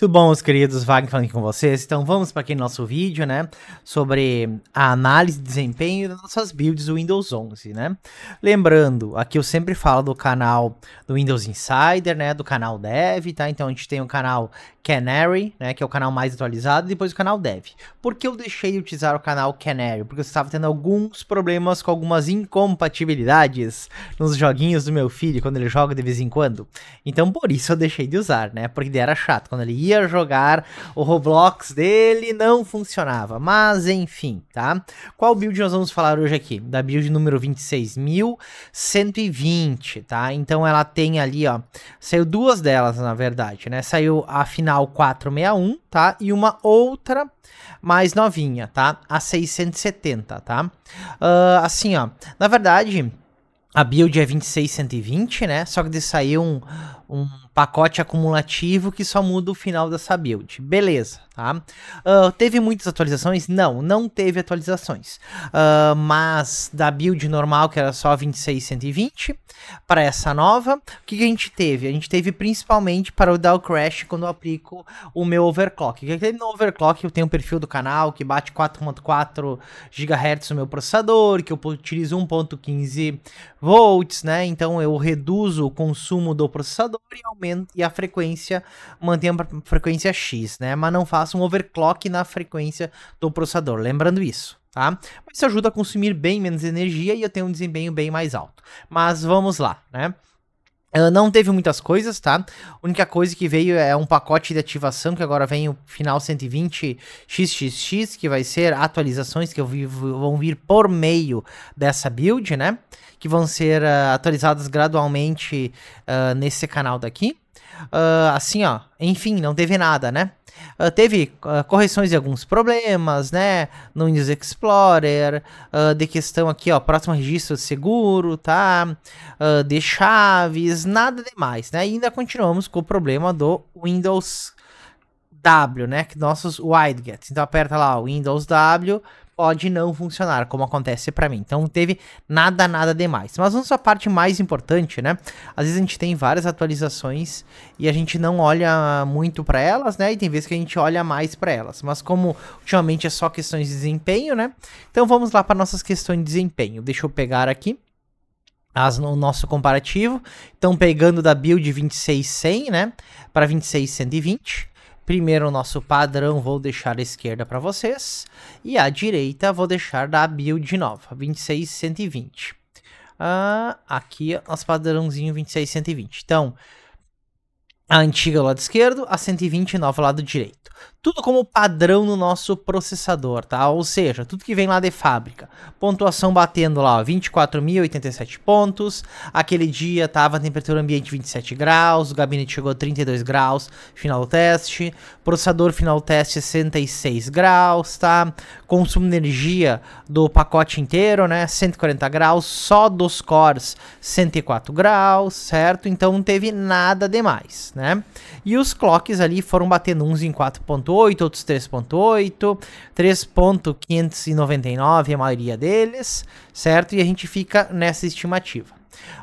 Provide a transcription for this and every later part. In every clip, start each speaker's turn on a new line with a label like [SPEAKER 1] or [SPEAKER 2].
[SPEAKER 1] Muito bom, meus queridos Wagner falando aqui com vocês. Então vamos para aquele nosso vídeo, né? Sobre a análise de desempenho das nossas builds do Windows 11, né? Lembrando, aqui eu sempre falo do canal do Windows Insider, né? Do canal Dev, tá? Então a gente tem o canal Canary, né? Que é o canal mais atualizado, e depois o canal Dev. Por que eu deixei de utilizar o canal Canary? Porque eu estava tendo alguns problemas com algumas incompatibilidades nos joguinhos do meu filho, quando ele joga de vez em quando. Então por isso eu deixei de usar, né? Porque era chato. Quando ele ia ia jogar o Roblox dele não funcionava. Mas enfim, tá? Qual build nós vamos falar hoje aqui? Da build número 26.120, tá? Então ela tem ali, ó, saiu duas delas na verdade, né? Saiu a final 461, tá? E uma outra mais novinha, tá? A 670, tá? Uh, assim, ó, na verdade, a build é 26120, né? Só que saiu um, um pacote acumulativo que só muda o final dessa build. Beleza, tá? Uh, teve muitas atualizações? Não, não teve atualizações. Uh, mas da build normal, que era só 2620, para essa nova, o que, que, a gente teve? A gente teve principalmente para o down crash quando eu aplico o meu overclock. No overclock eu tenho um perfil do canal que bate 4.4 GHz no meu processador, que eu utilizo 1.15 volts, né? Então eu reduzo o consumo do processador e aumento e a frequência mantém a frequência X, né? Mas não faça um overclock na frequência do processador, lembrando isso. Tá? Isso ajuda a consumir bem menos energia e eu tenho um desempenho bem mais alto. Mas vamos lá, né? Ela não teve muitas coisas, tá? A única coisa que veio é um pacote de ativação, que agora vem o final 120XXX, que vai ser atualizações que vão vir por meio dessa build, né? Que vão ser uh, atualizadas gradualmente uh, nesse canal daqui. Uh, assim, ó, enfim, não teve nada, né? Uh, teve uh, correções de alguns problemas, né? No Windows Explorer, uh, de questão aqui, ó, próximo registro seguro, tá? de chaves, nada demais, né? E ainda continuamos com o problema do Windows W, né? Que nossos WideGet. Então aperta lá, Windows W pode não funcionar, como acontece para mim. Então não teve nada, nada demais. Mas vamos à parte mais importante, né? Às vezes a gente tem várias atualizações e a gente não olha muito para elas, né? E tem vezes que a gente olha mais para elas. Mas como ultimamente é só questões de desempenho, né? Então vamos lá para nossas questões de desempenho. Deixa eu pegar aqui as, o nosso comparativo. Então pegando da build 26.100, né, para 26.120. Primeiro, o nosso padrão, vou deixar a esquerda para vocês. E a direita, vou deixar da build nova, 26120. Ah, aqui, nosso padrãozinho 26120. Então, a antiga lado esquerdo, a 120 nova ao lado direito. Tudo como padrão no nosso processador, tá? Ou seja, tudo que vem lá de fábrica. Pontuação batendo lá, 24.087 pontos. Aquele dia tava a temperatura ambiente 27 graus, o gabinete chegou a 32 graus, final do teste. Processador final teste 66 graus, tá? Consumo de energia do pacote inteiro, né? 140 graus, só dos cores 104 graus, certo? Então não teve nada demais, né? E os clocks ali foram batendo uns em 4 4.8, outros 3.8, 3.599 a maioria deles, certo? E a gente fica nessa estimativa.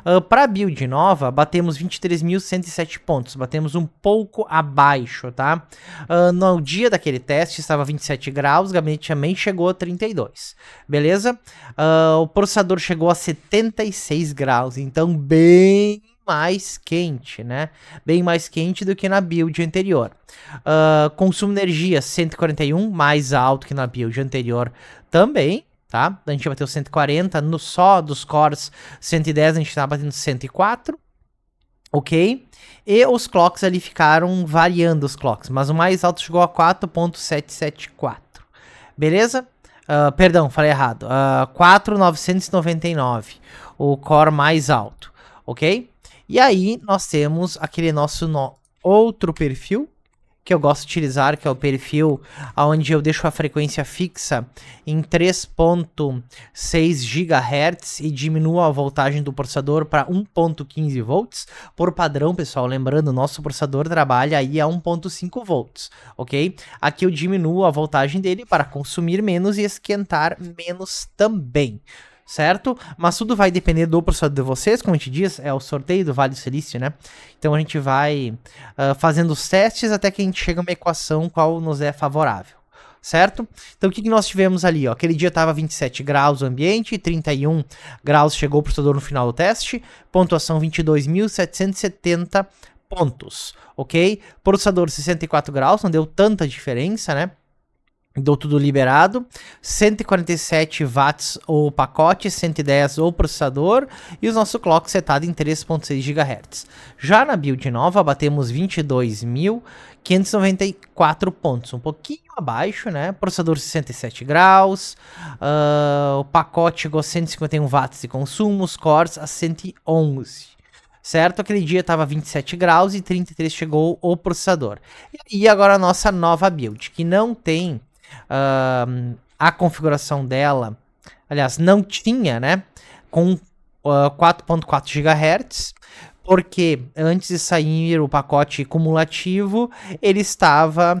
[SPEAKER 1] Uh, ah, Para a build nova, batemos 23.107 pontos, batemos um pouco abaixo, tá? Uh, no dia daquele teste estava 27 graus, o gabinete também chegou a 32, beleza? Uh, o processador chegou a 76 graus, então bem mais quente, né? Bem mais quente do que na build anterior. Uh, consumo de energia 141, mais alto que na build anterior também, tá? A gente bateu 140, no só dos cores 110 a gente tá batendo 104, ok? E os clocks ali ficaram variando os clocks, mas o mais alto chegou a 4.774, beleza? Uh, perdão, falei errado, uh, ah, 4.999, o core mais alto, ok? E aí nós temos aquele nosso no outro perfil que eu gosto de utilizar, que é o perfil onde eu deixo a frequência fixa em 3.6 GHz e diminuo a voltagem do processador para 1.15 volts. Por padrão, pessoal, lembrando, nosso processador trabalha aí a 1.5 volts, ok? Aqui eu diminuo a voltagem dele para consumir menos e esquentar menos também certo? Mas tudo vai depender do processador de vocês, como a gente diz, é o sorteio do Vale do Silício, né? Então a gente vai uh, fazendo os testes até que a gente chega a uma equação qual nos é favorável certo? Então o que, que nós tivemos ali? Ó? Aquele dia estava 27 graus o ambiente, 31 graus chegou o processador no final do teste, pontuação 22.770 pontos, ok? Processador 64 graus, não deu tanta diferença, né? Deu tudo liberado. 147 watts o pacote, 110 o processador e o nosso clock setado em 3.6 GHz. Já na build nova, batemos 22.594 pontos, um pouquinho abaixo, né? Processador 67 graus, uh, o pacote chegou a 151 watts de consumo, os cores a 111 certo? Aquele dia estava 27 graus e 33 chegou o processador. E agora a nossa nova build, que não tem uh, a configuração dela, aliás, não tinha, né? Com uh, 4.4 GHz, porque antes de sair o pacote cumulativo, ele estava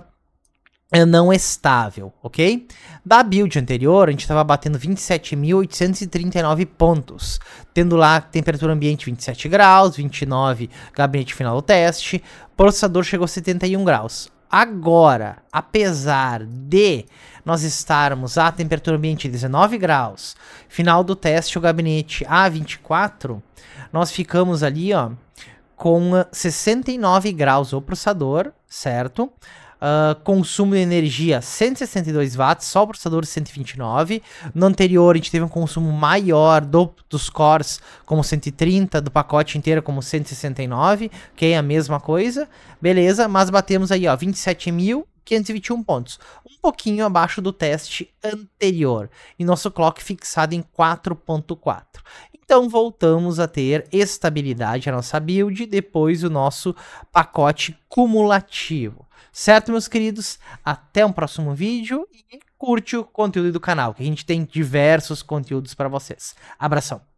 [SPEAKER 1] eh, não estável, ok? Da build anterior, a gente estava batendo 27.839 pontos, tendo lá temperatura ambiente 27 graus, 29 gabinete final do teste, processador chegou a 71 graus. Agora, apesar de nós estarmos a temperatura ambiente 19 graus, final do teste o gabinete A24, nós ficamos ali, ó, com 69 graus o processador, certo? Ah, consumo de energia 162 watts, só o processador 129. No anterior a gente teve um consumo maior do, dos cores como 130, do pacote inteiro como 169, que é a mesma coisa. Beleza, mas batemos aí, ó, 27.521 pontos, um pouquinho abaixo do teste anterior, e nosso clock fixado em 4.4. Então voltamos a ter estabilidade a nossa build depois o nosso pacote cumulativo. Certo, meus queridos? Até um próximo vídeo e curte o conteúdo do canal, que a gente tem diversos conteúdos para vocês. Abração!